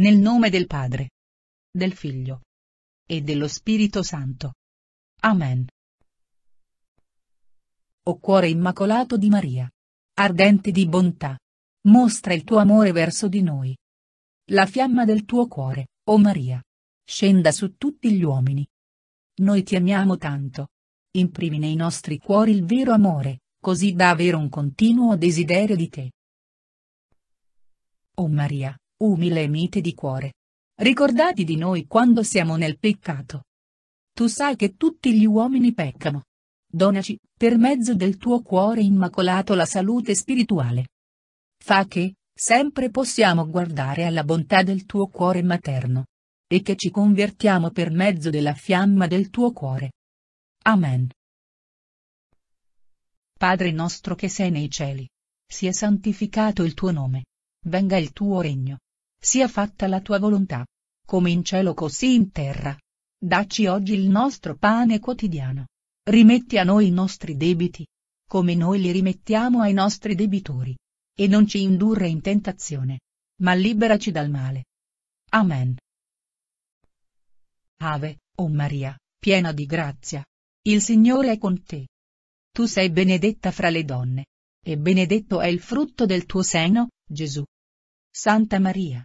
Nel nome del Padre, del Figlio e dello Spirito Santo. Amen. O cuore immacolato di Maria, ardente di bontà, mostra il tuo amore verso di noi. La fiamma del tuo cuore, o Maria, scenda su tutti gli uomini. Noi ti amiamo tanto. Imprimi nei nostri cuori il vero amore, così da avere un continuo desiderio di te. O Maria, umile e mite di cuore. Ricordati di noi quando siamo nel peccato. Tu sai che tutti gli uomini peccano. Donaci, per mezzo del tuo cuore immacolato, la salute spirituale. Fa che, sempre possiamo guardare alla bontà del tuo cuore materno. E che ci convertiamo per mezzo della fiamma del tuo cuore. Amen. Padre nostro che sei nei cieli. Sia santificato il tuo nome. Venga il tuo regno sia fatta la tua volontà. Come in cielo così in terra. Dacci oggi il nostro pane quotidiano. Rimetti a noi i nostri debiti. Come noi li rimettiamo ai nostri debitori. E non ci indurre in tentazione. Ma liberaci dal male. Amen. Ave, o oh Maria, piena di grazia. Il Signore è con te. Tu sei benedetta fra le donne. E benedetto è il frutto del tuo seno, Gesù. Santa Maria,